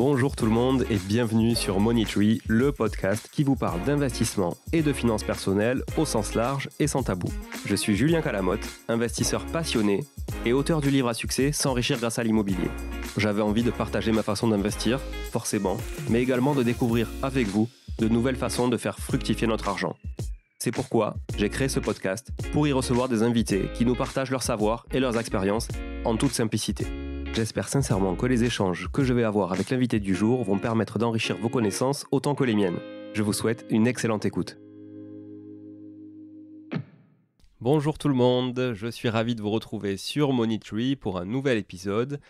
Bonjour tout le monde et bienvenue sur Money le podcast qui vous parle d'investissement et de finances personnelles au sens large et sans tabou. Je suis Julien Calamotte, investisseur passionné et auteur du livre à succès S'enrichir grâce à l'immobilier. J'avais envie de partager ma façon d'investir, forcément, mais également de découvrir avec vous de nouvelles façons de faire fructifier notre argent. C'est pourquoi j'ai créé ce podcast pour y recevoir des invités qui nous partagent leur savoir et leurs expériences en toute simplicité. J'espère sincèrement que les échanges que je vais avoir avec l'invité du jour vont permettre d'enrichir vos connaissances autant que les miennes. Je vous souhaite une excellente écoute. Bonjour tout le monde, je suis ravi de vous retrouver sur Tree pour un nouvel épisode.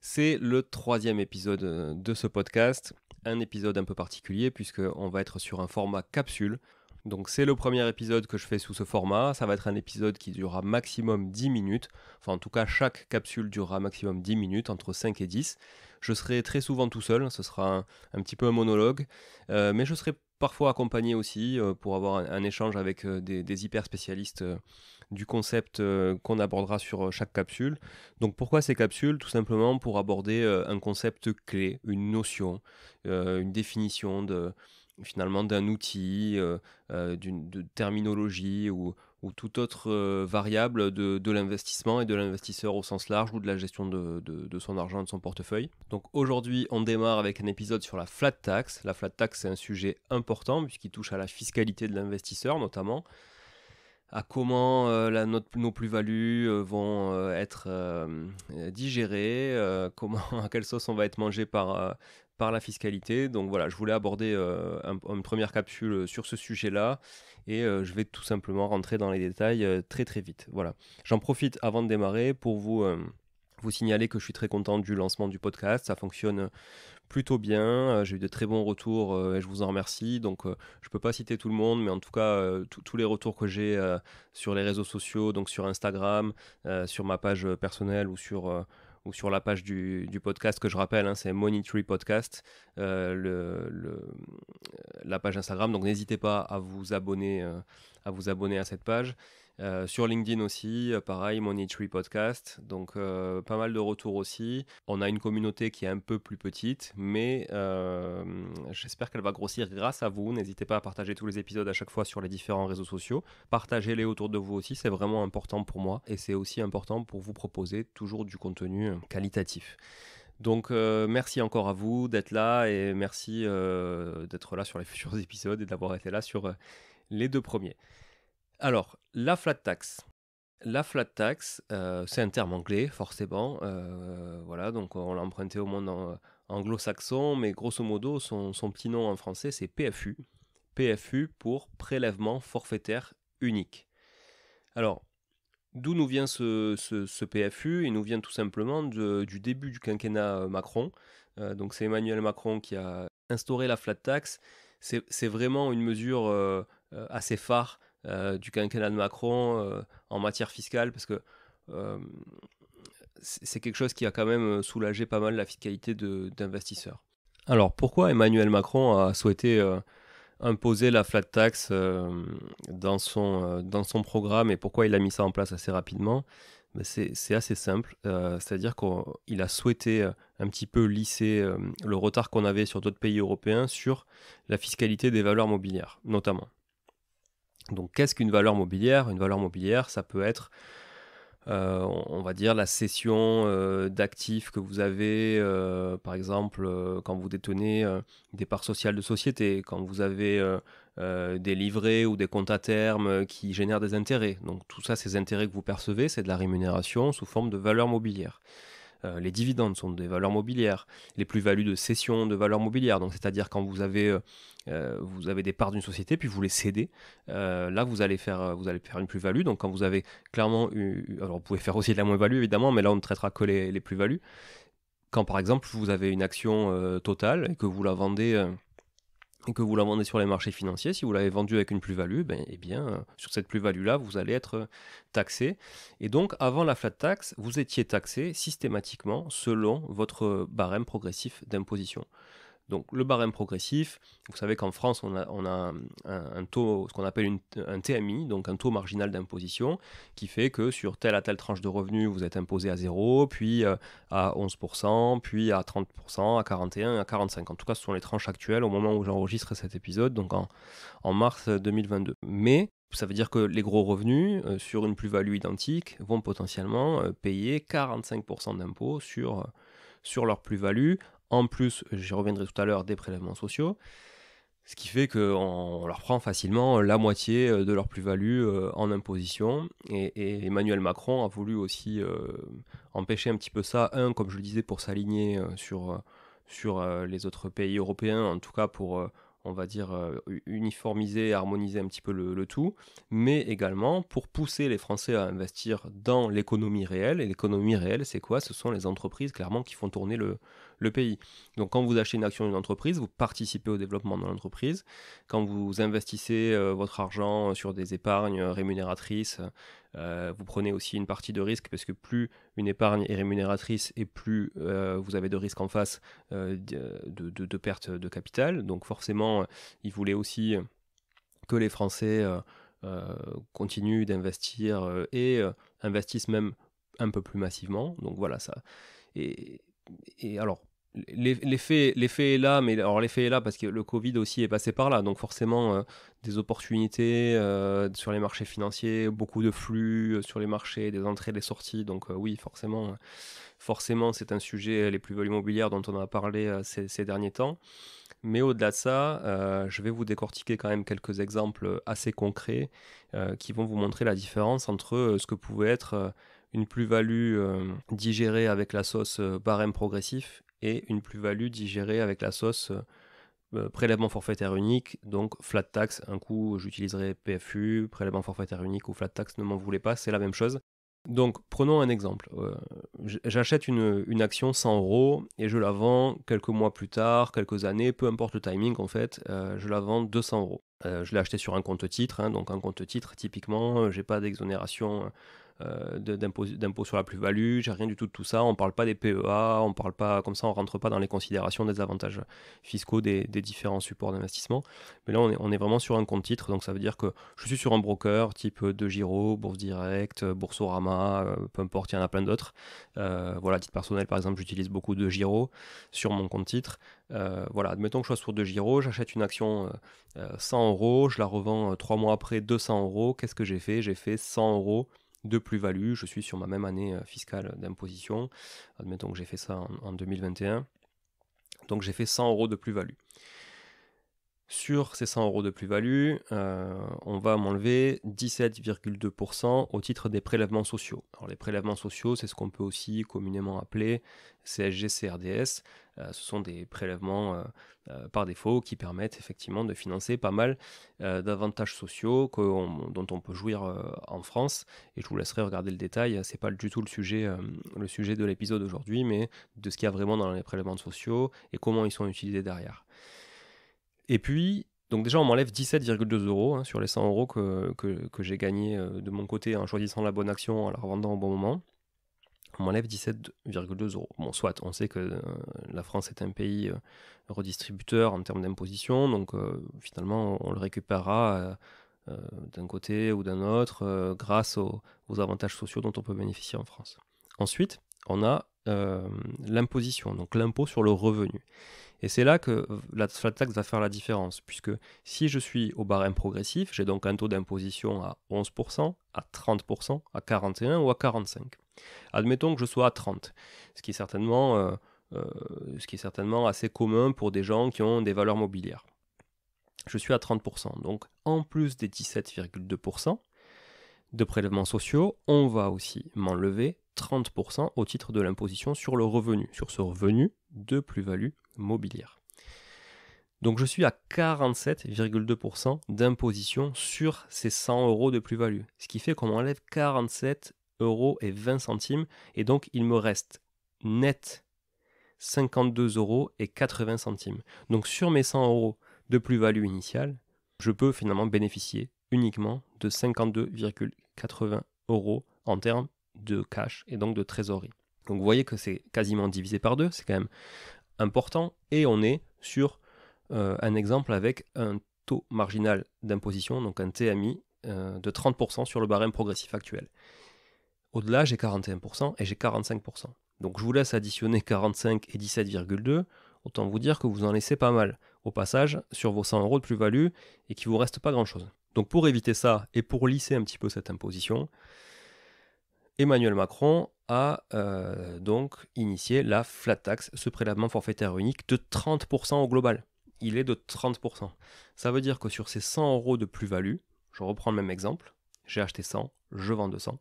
C'est le troisième épisode euh, de ce podcast, un épisode un peu particulier puisqu'on va être sur un format capsule. Donc c'est le premier épisode que je fais sous ce format, ça va être un épisode qui durera maximum 10 minutes, enfin en tout cas chaque capsule durera maximum 10 minutes, entre 5 et 10. Je serai très souvent tout seul, ce sera un, petit peu un monologue, euh, mais je serai parfois accompagné aussi euh, pour avoir un, échange avec euh, des, hyper spécialistes du concept qu'on abordera sur chaque capsule. Donc pourquoi ces capsules Tout simplement pour aborder un concept clé, une notion, une définition de, finalement d'un outil, euh, euh, d'une de terminologie ou, toute autre euh, variable de, l'investissement et de l'investisseur au sens large ou de la gestion de, son argent de son portefeuille. Donc aujourd'hui, on démarre avec un épisode sur la flat tax. La flat tax, c'est un sujet important puisqu'il touche à la fiscalité de l'investisseur notamment à comment euh, nos plus-values euh, vont euh, être digérées, comment, à quelle sauce on va être mangé par, par la fiscalité. Donc voilà, je voulais aborder une première capsule sur ce sujet-là et je vais tout simplement rentrer dans les détails très très vite. Voilà, j'en profite avant de démarrer pour vous vous signaler que je suis très content du lancement du podcast. Ça fonctionne plutôt bien. Euh, j'ai eu de très bons retours euh, et je vous en remercie. Donc, euh, je peux pas citer tout le monde, mais en tout cas, tous les retours que j'ai sur les réseaux sociaux, donc sur Instagram, sur ma page personnelle ou sur ou sur la page du, podcast que je rappelle, hein, c'est Monetary Podcast, la page Instagram. Donc n'hésitez pas à vous abonner, à vous abonner à cette page. Euh, sur LinkedIn aussi, euh, pareil, Money Tree Podcast. Donc, euh, pas mal de retours aussi. On a une communauté qui est un peu plus petite, mais j'espère qu'elle va grossir grâce à vous. N'hésitez pas à partager tous les épisodes à chaque fois sur les différents réseaux sociaux. Partagez-les autour de vous aussi, c'est vraiment important pour moi. Et c'est aussi important pour vous proposer toujours du contenu qualitatif. Donc merci encore à vous d'être là et merci d'être là sur les futurs épisodes et d'avoir été là sur les deux premiers. Alors, la flat tax. La flat tax, euh, c'est un terme anglais, forcément. Euh, voilà, donc on l'a emprunté au monde euh, anglo-saxon, mais grosso modo, son, petit nom en français, c'est PFU. PFU pour prélèvement forfaitaire unique. Alors, d'où nous vient ce, PFU Il nous vient tout simplement du début du quinquennat Macron. donc c'est Emmanuel Macron qui a instauré la flat tax. C'est vraiment une mesure assez phare euh, du quinquennat de Macron euh, en matière fiscale, parce que euh, c'est quelque chose qui a quand même soulagé pas mal la fiscalité d'investisseurs. Alors pourquoi Emmanuel Macron a souhaité imposer la flat tax dans, son, dans son programme et pourquoi il a mis ça en place assez rapidement, ben, c'est assez simple. C'est-à-dire qu'il a souhaité un petit peu lisser le retard qu'on avait sur d'autres pays européens sur la fiscalité des valeurs mobilières, notamment. Donc qu'est-ce qu'une valeur mobilière Une valeur mobilière, ça peut être, euh, on va dire, la cession euh, d'actifs que vous avez, euh, par exemple, quand vous détenez des parts sociales de société, quand vous avez des livrets ou des comptes à terme qui génèrent des intérêts. Donc tout ça, ces intérêts que vous percevez, c'est de la rémunération sous forme de valeur mobilière. les dividendes sont des valeurs mobilières, les plus-values de cession de valeur mobilière, donc c'est-à-dire quand vous avez euh, vous avez des parts d'une société, puis vous les cédez. Euh, là, vous allez faire, euh, vous allez faire une plus-value. Donc, quand vous avez clairement eu, alors vous pouvez faire aussi de la moins-value évidemment, mais là, on ne traitera que les, plus-values. Quand par exemple, vous avez une action totale et que vous la vendez. et que vous la vendez sur les marchés financiers, si vous l'avez vendue avec une plus-value, ben, eh bien, sur cette plus-value-là, vous allez être taxé. Et donc, avant la flat tax, vous étiez taxé systématiquement selon votre barème progressif d'imposition. Donc le barème progressif, vous savez qu'en France, on a, un, taux, ce qu'on appelle un TMI, donc un taux marginal d'imposition, qui fait que sur telle à telle tranche de revenus, vous êtes imposé à 0, euh, puis à 11%, puis à 30%, à 41, à 45. En tout cas, ce sont les tranches actuelles au moment où j'enregistre cet épisode, donc en, mars 2022. Mais ça veut dire que les gros revenus euh, sur une plus-value identique vont potentiellement euh, payer 45% d'impôts sur, sur leur plus-value en plus, j'y reviendrai tout à l'heure, des prélèvements sociaux. Ce qui fait qu'on leur prend facilement euh, la moitié euh, de leur plus-value euh, en imposition. Et, Emmanuel Macron a voulu aussi empêcher un petit peu ça, un, comme je le disais, pour s'aligner sur, sur les autres pays européens, en tout cas pour, on va dire, uniformiser harmoniser un petit peu le tout, mais également pour pousser les Français à investir dans l'économie réelle. Et l'économie réelle, c'est quoi Ce sont les entreprises, clairement, qui font tourner le, le pays. Donc quand vous achetez une action d'une entreprise, vous participez au développement de l'entreprise. Quand vous investissez euh, votre argent euh, sur des épargnes euh, rémunératrices, vous prenez aussi une partie de risque parce que plus une épargne est rémunératrice et plus vous avez de risques en face de, de, de, perte de capital. Donc forcément, il voulait aussi que les Français continuent d'investir et investissent même un peu plus massivement. Donc voilà ça. Et, et alors, L'effet est là, mais alors l'effet est là parce que le Covid aussi est passé par là, donc forcément euh, des opportunités euh, sur les marchés financiers, beaucoup de flux euh, sur les marchés, des entrées, des sorties, donc oui, forcément, forcément c'est un sujet, les plus-values immobilières dont on a parlé ces, ces, derniers temps. Mais au-delà de ça, je vais vous décortiquer quand même quelques exemples assez concrets qui vont vous montrer la différence entre ce que pouvait être une plus-value digérée avec la sauce barème progressif et une plus-value digérée avec la sauce euh, euh, prélèvement forfaitaire unique, donc flat tax. Un coup, j'utiliserai PFU, prélèvement forfaitaire unique ou flat tax, ne m'en voulez pas, c'est la même chose. Donc, prenons un exemple. Euh, j'achète une, action 100 euros et je la vends quelques mois plus tard, quelques années, peu importe le timing en fait, je la vends 200 euros. Je l'ai acheté sur un compte titre, hein, donc un compte titre, typiquement, j'ai pas d'exonération euh, d'impôt sur la plus-value, j'ai rien du tout de tout ça, on ne parle pas des PEA, on parle pas, comme ça on ne rentre pas dans les considérations des avantages fiscaux des, différents supports d'investissement. Mais là on est, vraiment sur un compte titre, donc ça veut dire que je suis sur un broker type De Giro, Bourse Direct, Boursorama, euh, peu importe, il y en a plein d'autres. Euh, voilà, titre personnel par exemple, j'utilise beaucoup De Giro sur mon compte titre. Euh, voilà, admettons que je sois sur De Giro, j'achète une action 100 euros, je la revends 3 mois après 200 euros, qu'est-ce que j'ai fait J'ai fait 100 euros de plus-value. Je suis sur ma même année euh, fiscale d'imposition. Admettons que j'ai fait ça en, 2021. Donc j'ai fait 100 euros de plus-value. Sur ces 100 euros de plus-value, euh, on va m'enlever 17,2% au titre des prélèvements sociaux. Alors les prélèvements sociaux, c'est ce qu'on peut aussi communément appeler CSG-CRDS. Euh, ce sont des prélèvements euh, euh, par défaut qui permettent effectivement de financer pas mal d'avantages sociaux dont on peut jouir en France. Et je vous laisserai regarder le détail. C'est pas du tout le sujet, le sujet de l'épisode aujourd'hui, mais de ce qu'il y a vraiment dans les prélèvements sociaux et comment ils sont utilisés derrière. Et puis, donc déjà, on m'enlève 17,2 euros hein, sur les 100 euros que, j'ai gagné de mon côté en choisissant la bonne action, en la revendant au bon moment on enlève 17,2 euros. Bon, soit, on sait que euh, la France est un pays euh, redistributeur en termes d'imposition, donc euh, finalement, on le récupérera d'un côté ou d'un autre grâce aux, avantages sociaux dont on peut bénéficier en France. Ensuite, on a euh, l'imposition, donc l'impôt sur le revenu. Et c'est là que la flat va faire la différence, puisque si je suis au barème progressif, j'ai donc un taux d'imposition à 11%, à 30%, à 41% ou à 45%. Admettons que je sois à 30%, ce qui est certainement, euh, euh, ce qui est certainement assez commun pour des gens qui ont des valeurs mobilières. Je suis à 30%, donc en plus des 17,2% de prélèvements sociaux, on va aussi m'enlever 30% au titre de l'imposition sur le revenu, sur ce revenu de plus-value mobilière. Donc je suis à 47,2% d'imposition sur ces 100 euros de plus-value, ce qui fait qu'on enlève 47 euros et 20 centimes, et donc il me reste net 52 euros et 80 centimes. Donc sur mes 100 euros de plus-value initiale, je peux finalement bénéficier uniquement de 52,80 euros en termes de cash et donc de trésorerie. Donc vous voyez que c'est quasiment divisé par deux, c'est quand même important. Et on est sur euh, un exemple avec un taux marginal d'imposition, donc un TMI euh, de 30% sur le barème progressif actuel. Au-delà, j'ai 41% et j'ai 45%. Donc je vous laisse additionner 45 et 17,2. Autant vous dire que vous en laissez pas mal au passage sur vos 100 euros de plus-value et qu'il vous reste pas grand-chose. Donc pour éviter ça et pour lisser un petit peu cette imposition, Emmanuel Macron a euh, donc initié la flat tax, ce prélèvement forfaitaire unique de 30% au global. Il est de 30%. Ça veut dire que sur ces 100 euros de plus-value, je reprends le même exemple, j'ai acheté 100, je vends 200.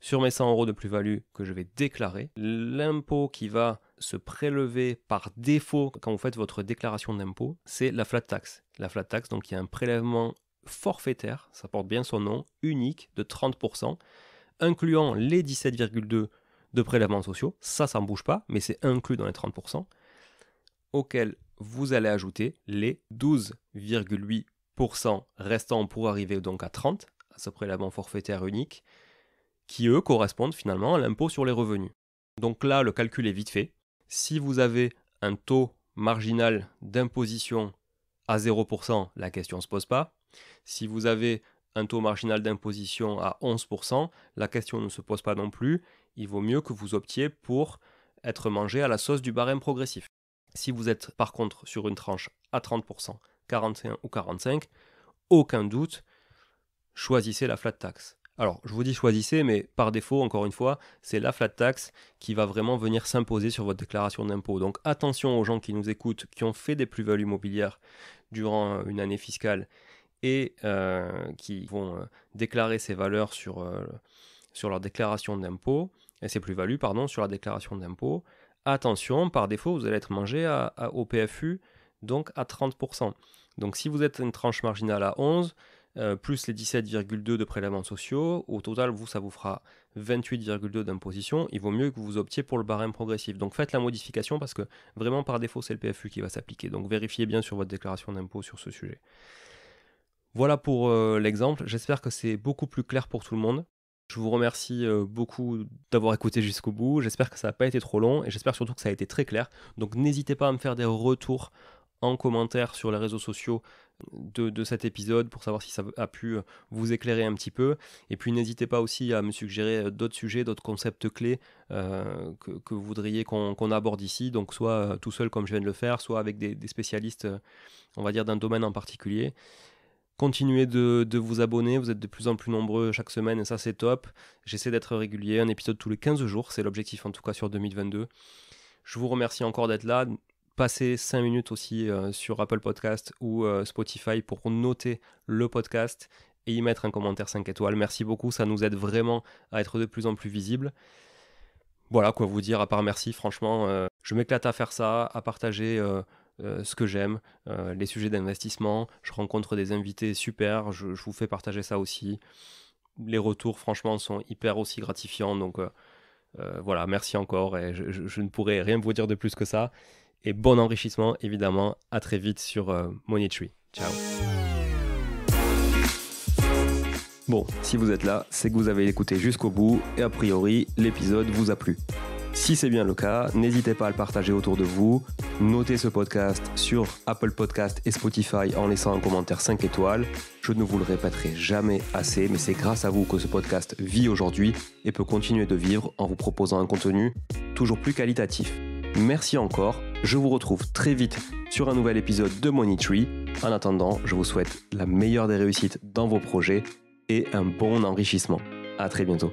Sur mes 100 euros de plus-value que je vais déclarer, l'impôt qui va se prélever par défaut quand vous faites votre déclaration d'impôt, c'est la flat tax. La flat tax, donc il y a un prélèvement forfaitaire, ça porte bien son nom, unique de 30% incluant les 17,2 de prélèvements sociaux, ça, ça ne bouge pas, mais c'est inclus dans les 30%, auxquels vous allez ajouter les 12,8% restants pour arriver donc à 30, à ce prélèvement forfaitaire unique, qui eux correspondent finalement à l'impôt sur les revenus. Donc là, le calcul est vite fait. Si vous avez un taux marginal d'imposition à 0%, la question ne se pose pas. Si vous avez un taux marginal d'imposition à 11%, la question ne se pose pas non plus, il vaut mieux que vous optiez pour être mangé à la sauce du barème progressif. Si vous êtes par contre sur une tranche à 30%, 41 ou 45, aucun doute, choisissez la flat tax. Alors, je vous dis choisissez, mais par défaut, encore une fois, c'est la flat tax qui va vraiment venir s'imposer sur votre déclaration d'impôt. Donc attention aux gens qui nous écoutent, qui ont fait des plus-values immobilières durant une année fiscale et euh, qui vont euh, déclarer ces valeurs euh, sur, leur déclaration d'impôt, et ces plus-values, pardon, sur la déclaration d'impôt. Attention, par défaut, vous allez être mangé au PFU, donc à 30%. Donc si vous êtes une tranche marginale à 11, plus les 17,2 de prélèvements sociaux, au total, vous, ça vous fera 28,2 d'imposition. Il vaut mieux que vous optiez pour le barème progressif. Donc faites la modification parce que vraiment par défaut, c'est le PFU qui va s'appliquer. Donc vérifiez bien sur votre déclaration d'impôt sur ce sujet. Voilà pour euh, l'exemple. J'espère que c'est beaucoup plus clair pour tout le monde. Je vous remercie euh, beaucoup d'avoir écouté jusqu'au bout. J'espère que ça n'a pas été trop long et j'espère surtout que ça a été très clair. Donc n'hésitez pas à me faire des retours en commentaire sur les réseaux sociaux de, cet épisode pour savoir si ça a pu euh, vous éclairer un petit peu. Et puis n'hésitez pas aussi à me suggérer d'autres sujets, d'autres concepts clés que, vous voudriez qu'on aborde ici. Donc soit tout seul comme je viens de le faire, soit avec des, des spécialistes, on va dire, d'un domaine en particulier. Continuez de, vous abonner, vous êtes de plus en plus nombreux chaque semaine et ça c'est top. J'essaie d'être régulier, un épisode tous les 15 jours, c'est l'objectif en tout cas sur 2022. Je vous remercie encore d'être là. Passez 5 minutes aussi euh, sur Apple Podcast ou euh, Spotify pour noter le podcast et y mettre un commentaire 5 étoiles. Merci beaucoup, ça nous aide vraiment à être de plus en plus visible. Voilà quoi vous dire, à part merci, franchement, euh, je m'éclate à faire ça, à partager euh, ce que j'aime, euh, les sujets d'investissement. Je rencontre des invités super, je, vous fais partager ça aussi. Les retours, franchement, sont hyper aussi gratifiants. Donc euh, voilà, merci encore et je, ne pourrais rien vous dire de plus que ça. Et bon enrichissement, évidemment. À très vite sur Money Tree. Ciao. Bon, si vous êtes là, c'est que vous avez écouté jusqu'au bout et a priori, l'épisode vous a plu. Si c'est bien le cas, n'hésitez pas à le partager autour de vous. Notez ce podcast sur Apple Podcast et Spotify en laissant un commentaire 5 étoiles. Je ne vous le répéterai jamais assez, mais c'est grâce à vous que ce podcast vit aujourd'hui et peut continuer de vivre en vous proposant un contenu toujours plus qualitatif. Merci encore, je vous retrouve très vite sur un nouvel épisode de Money Tree. En attendant, je vous souhaite la meilleure des réussites dans vos projets et un bon enrichissement. À très bientôt.